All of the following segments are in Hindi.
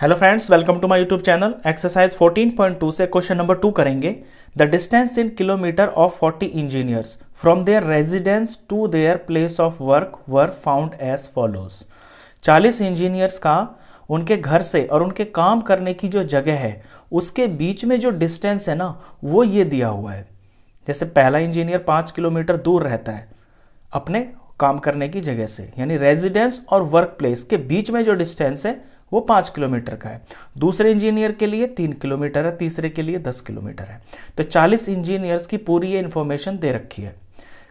hello friends welcome to my YouTube channel exercise 14.2 से क्वेश्चन नंबर टू करेंगे the distance in kilometre of 40 engineers from their residence to their place of work were found as follows 40 engineers का उनके घर से और उनके काम करने की जो जगह है उसके बीच में जो डिस्टेंस है ना वो ये दिया हुआ है जैसे पहला इंजीनियर पाँच किलोमीटर दूर रहता है अपने काम करने की जगह से यानी रेजिडेंस और वर्क प्लेस के बीच में जो डिस्टेंस है वो पाँच किलोमीटर का है दूसरे इंजीनियर के लिए तीन किलोमीटर है तीसरे के लिए दस किलोमीटर है तो चालीस इंजीनियर्स की पूरी ये इन्फॉर्मेशन दे रखी है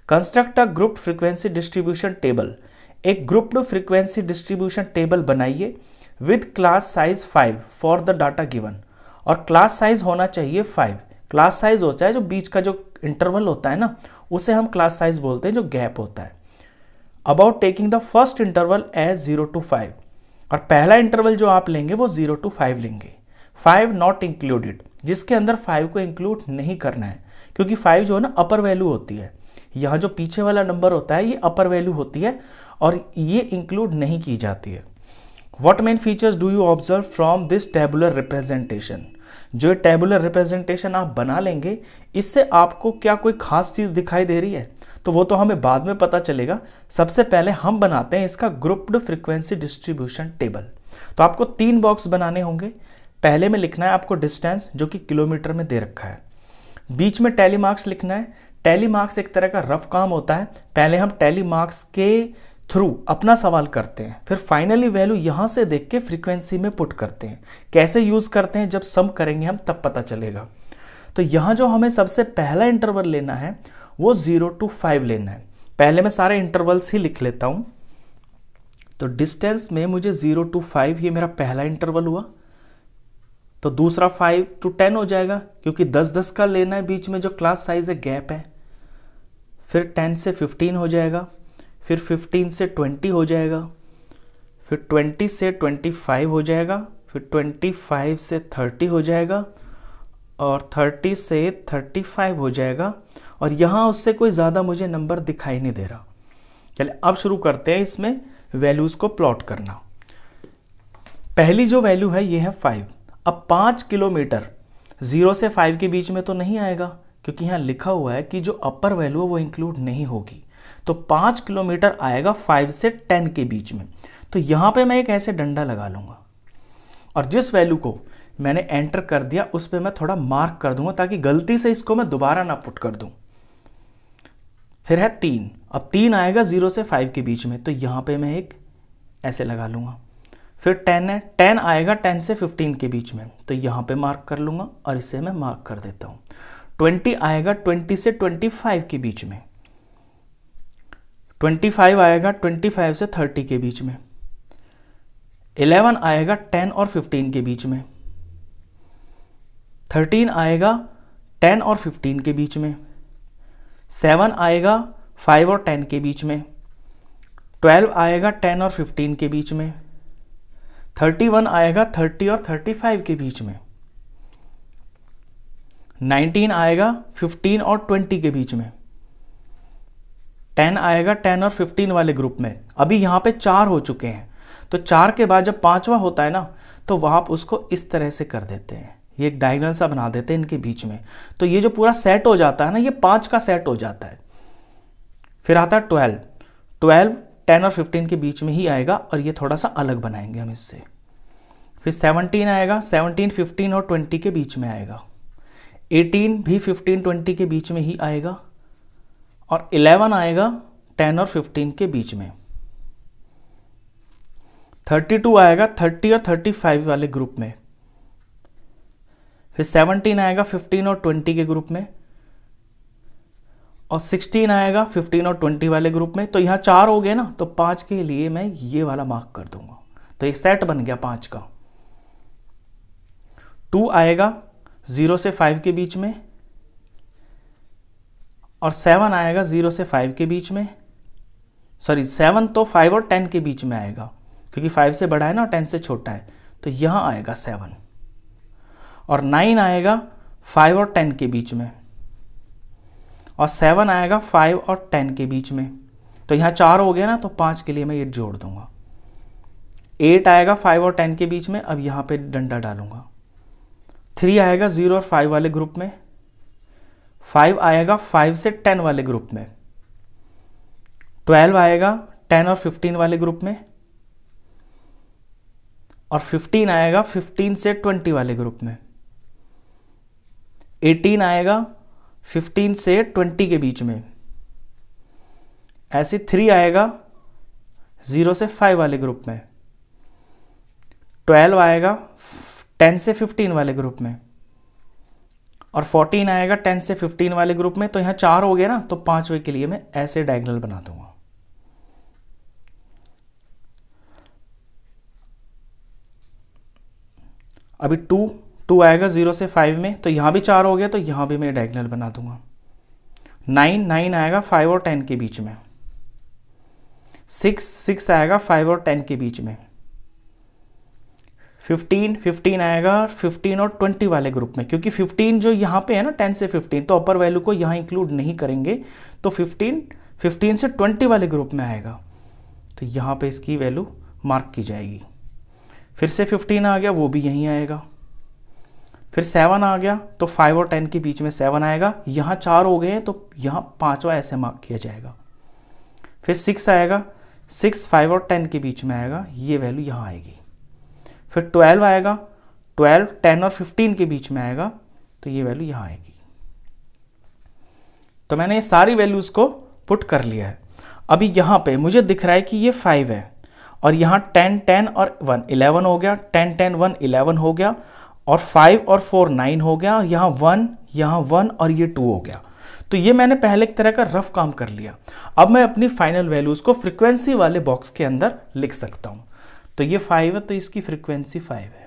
construct a group frequency distribution table एक ग्रुप्ड फ्रिक्वेंसी डिस्ट्रीब्यूशन टेबल बनाइए with class size five for the data given और क्लास साइज होना चाहिए फाइव क्लास साइज होता है जो बीच का जो इंटरवल होता है ना उसे हम क्लास साइज बोलते हैं जो गैप होता है about taking the first interval as zero to five और पहला इंटरवल जो आप लेंगे वो जीरो टू फाइव लेंगे फाइव नॉट इंक्लूडेड जिसके अंदर फाइव को इंक्लूड नहीं करना है क्योंकि फाइव जो है ना अपर वैल्यू होती है यहाँ जो पीछे वाला नंबर होता है ये अपर वैल्यू होती है और ये इंक्लूड नहीं की जाती है what main features do you observe from this tabular representation जो टेबुलर रिप्रेजेंटेशन आप बना लेंगे इससे आपको क्या कोई खास चीज़ दिखाई दे रही है तो वो तो हमें बाद में पता चलेगा सबसे पहले हम बनाते हैं इसका ग्रुप्ड फ्रिक्वेंसी डिस्ट्रीब्यूशन टेबल तो आपको तीन बॉक्स बनाने होंगे पहले में लिखना है आपको डिस्टेंस जो कि किलोमीटर में दे रखा है बीच में टैली मार्क्स लिखना है टैली मार्क्स एक तरह का रफ काम होता है पहले हम टैली मार्क्स के थ्रू अपना सवाल करते हैं फिर फाइनली वैल्यू यहाँ से देख के फ्रीक्वेंसी में पुट करते हैं कैसे यूज़ करते हैं जब सम करेंगे हम तब पता चलेगा तो यहाँ जो हमें सबसे पहला इंटरवल लेना है वो जीरो टू फाइव लेना है पहले मैं सारे इंटरवल्स ही लिख लेता हूँ तो डिस्टेंस में मुझे जीरो टू फाइव ये मेरा पहला इंटरवल हुआ तो दूसरा फाइव टू टेन हो जाएगा क्योंकि दस दस का लेना है बीच में जो क्लास साइज है गैप है फिर टेन से फिफ्टीन हो जाएगा फिर फिफ्टीन से ट्वेंटी हो जाएगा फिर ट्वेंटी से ट्वेंटी फाइव हो जाएगा फिर ट्वेंटी फाइव से थर्टी हो जाएगा और 30 से 35 हो जाएगा और यहाँ उससे कोई ज़्यादा मुझे नंबर दिखाई नहीं दे रहा चलिए अब शुरू करते हैं इसमें वैल्यूज़ को प्लॉट करना पहली जो वैल्यू है ये है फाइव अब पाँच किलोमीटर ज़ीरो से फाइव के बीच में तो नहीं आएगा क्योंकि यहाँ लिखा हुआ है कि जो अपर वैल्यू है वो इंक्लूड नहीं होगी तो पाँच किलोमीटर आएगा फाइव से टेन के बीच में तो यहाँ पे मैं एक ऐसे डंडा लगा लूँगा और जिस वैल्यू को मैंने एंटर कर दिया उस पर मैं थोड़ा मार्क कर दूंगा ताकि गलती से इसको मैं दोबारा ना पुट कर दूं फिर है तीन अब तीन आएगा ज़ीरो से फाइव के बीच में तो यहां पे मैं एक ऐसे लगा लूंगा फिर टेन है टेन आएगा टेन से फिफ्टीन के बीच में तो यहां पे मार्क कर लूंगा और इसे मैं मार्क कर देता हूं ट्वेंटी आएगा ट्वेंटी से ट्वेंटी फाइव के बीच में ट्वेंटी फाइव आएगा ट्वेंटी फाइव से थर्टी के बीच में इलेवन आएगा टेन और फिफ्टीन के बीच में थर्टीन आएगा टेन और फिफ्टीन के बीच में सेवन आएगा फाइव और टेन के बीच में ट्वेल्व आएगा टेन और फिफ्टीन के बीच में थर्टी वन आएगा थर्टी और थर्टी फाइव के बीच में नाइनटीन आएगा फिफ्टीन और ट्वेंटी के बीच में टेन आएगा टेन और फिफ्टीन वाले ग्रुप में अभी यहाँ पे चार हो चुके हैं तो चार के बाद जब पांचवा होता है ना तो वहाँ उसको इस तरह से कर देते हैं ये एक डायगनल सा बना देते हैं इनके बीच में तो ये जो पूरा सेट हो जाता है ना ये पाँच का सेट हो जाता है फिर आता है ट्वेल्व ट्वेल्व टेन और फिफ्टीन के बीच में ही आएगा और ये थोड़ा सा अलग बनाएंगे हम इससे फिर सेवनटीन आएगा सेवनटीन फिफ्टीन और ट्वेंटी के बीच में आएगा एटीन भी फिफ्टीन ट्वेंटी के बीच में ही आएगा और इलेवन आएगा टेन और फिफ्टीन के बीच में थर्टी टू आएगा थर्टी और थर्टी फाइव वाले ग्रुप में फिर सेवनटीन आएगा फिफ्टीन और ट्वेंटी के ग्रुप में और सिक्सटीन आएगा फिफ्टीन और ट्वेंटी वाले ग्रुप में तो यहाँ चार हो गए ना तो पाँच के लिए मैं ये वाला मार्क कर दूंगा तो एक सेट बन गया पाँच का टू आएगा ज़ीरो से फाइव के बीच में और सेवन आएगा ज़ीरो से फाइव के बीच में सॉरी सेवन तो फाइव और टेन के बीच में आएगा क्योंकि फाइव से बड़ा है ना और टेन से छोटा है तो यहाँ आएगा सेवन और नाइन आएगा फाइव और टेन के बीच में और सेवन आएगा फाइव और टेन के बीच में तो यहाँ चार हो गया ना तो पाँच के लिए मैं ये जोड़ दूंगा एट आएगा फाइव और टेन के बीच में अब यहाँ पे डंडा डालूंगा थ्री आएगा ज़ीरो और फाइव वाले ग्रुप में फाइव आएगा फाइव से टेन वाले ग्रुप में ट्वेल्व आएगा टेन और फिफ्टीन वाले ग्रुप में और फिफ्टीन आएगा फिफ्टीन से ट्वेंटी वाले ग्रुप में एटीन आएगा फिफ्टीन से ट्वेंटी के बीच में ऐसे थ्री आएगा ज़ीरो से फाइव वाले ग्रुप में ट्वेल्व आएगा टेन से फिफ्टीन वाले ग्रुप में और फोर्टीन आएगा टेन से फिफ्टीन वाले ग्रुप में तो यहाँ चार हो गया ना तो पाँचवें के लिए मैं ऐसे डायगनल बना दूंगा अभी टू टू आएगा जीरो से फाइव में तो यहाँ भी चार हो गया तो यहाँ भी मैं डायगनल बना दूंगा नाइन नाइन आएगा फाइव और टेन के बीच में सिक्स सिक्स आएगा फाइव और टेन के बीच में फिफ्टीन फिफ्टीन आएगा फिफ्टीन और ट्वेंटी वाले ग्रुप में क्योंकि फिफ्टीन जो यहाँ पे है ना टेन से फिफ्टीन तो अपर वैल्यू को यहाँ इंक्लूड नहीं करेंगे तो फिफ्टीन फिफ्टीन से ट्वेंटी वाले ग्रुप में आएगा तो यहाँ पे इसकी वैल्यू मार्क की जाएगी फिर से फिफ्टीन आ गया वो भी यहीं आएगा फिर सेवन आ गया तो फाइव और टेन के बीच में सेवन आएगा यहाँ चार हो गए हैं तो यहाँ पांचवा ऐसे मार्क किया जाएगा फिर सिक्स आएगा सिक्स फाइव और टेन के बीच में आएगा ये वैल्यू यहाँ आएगी फिर ट्वेल्व आएगा ट्वेल्व टेन और फिफ्टीन के बीच में आएगा तो ये वैल्यू यहाँ आएगी तो मैंने ये सारी वैल्यूज़ को पुट कर लिया है अभी यहाँ पे मुझे दिख रहा है कि ये फाइव है और यहाँ टेन टेन और वन इलेवन हो गया टेन टेन वन इलेवन हो गया और फाइव और फोर नाइन हो गया यहाँ वन यहाँ वन और ये टू हो गया तो ये मैंने पहले एक तरह का रफ काम कर लिया अब मैं अपनी फाइनल वैल्यूज़ को फ्रिक्वेंसी वाले बॉक्स के अंदर लिख सकता हूँ तो ये फाइव है तो इसकी फ्रिक्वेंसी फाइव है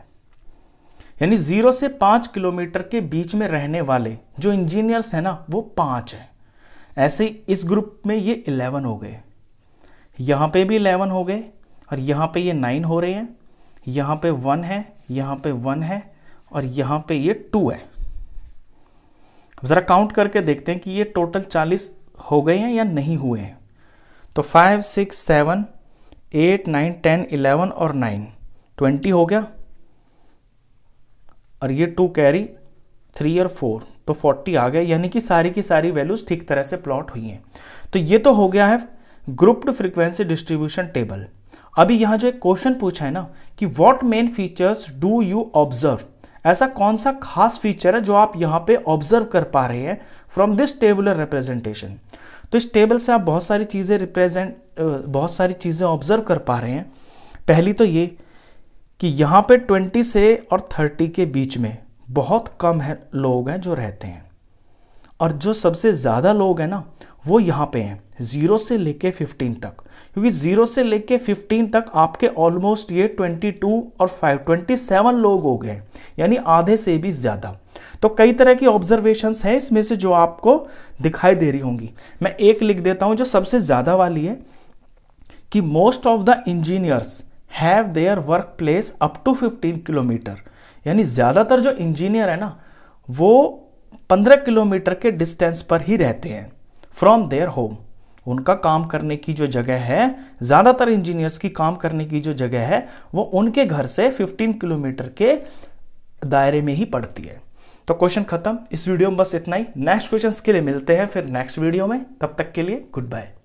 यानी जीरो से पाँच किलोमीटर के बीच में रहने वाले जो इंजीनियर्स हैं ना वो पाँच हैं ऐसे इस ग्रुप में ये इलेवन हो गए यहाँ पे भी इलेवन हो गए और यहाँ पे ये नाइन हो रहे हैं यहाँ पे वन है यहाँ पे वन है और यहां पे ये टू है अब ज़रा काउंट करके देखते हैं कि ये टोटल चालीस हो गए हैं या नहीं हुए हैं तो five six seven eight nine ten eleven और नाइन ट्वेंटी हो गया और ये टू कैरी थ्री और फोर तो फोर्टी आ गया यानी कि सारी की सारी वैल्यूज ठीक तरह से प्लॉट हुई हैं तो ये तो हो गया है ग्रुप्ड फ्रीक्वेंसी डिस्ट्रीब्यूशन टेबल अभी यहां जो एक क्वेश्चन पूछा है ना कि what main features do you observe ऐसा कौन सा खास फीचर है जो आप यहाँ पे ऑब्जर्व कर पा रहे हैं फ्रॉम दिस टेबुलर रिप्रेजेंटेशन तो इस टेबल से आप बहुत सारी चीज़ें रिप्रेजेंट बहुत सारी चीज़ें ऑब्जर्व कर पा रहे हैं पहली तो ये कि यहाँ पे 20 से और 30 के बीच में बहुत कम है लोग हैं जो रहते हैं और जो सबसे ज़्यादा लोग हैं ना वो यहाँ पे हैं ज़ीरो से लेके फिफ्टीन तक क्योंकि ज़ीरो से लेके फिफ्टीन तक आपके ऑलमोस्ट ये ट्वेंटी टू और फाइव ट्वेंटी सेवन लोग हो गए यानी आधे से भी ज़्यादा तो कई तरह की ऑब्जर्वेशंस हैं इसमें से जो आपको दिखाई दे रही होंगी मैं एक लिख देता हूँ जो सबसे ज़्यादा वाली है कि most of the engineers have their work place up to fifteen kilometre यानी ज़्यादातर जो इंजीनियर है ना वो पंद्रह किलोमीटर के डिस्टेंस पर ही रहते हैं फ्रॉम देयर होम उनका काम करने की जो जगह है ज़्यादातर इंजीनियर्स की काम करने की जो जगह है वो उनके घर से 15 किलोमीटर के दायरे में ही पड़ती है तो क्वेश्चन खत्म इस वीडियो में बस इतना ही नेक्स्ट क्वेश्चन के लिए मिलते हैं फिर नेक्स्ट वीडियो में तब तक के लिए गुड बाय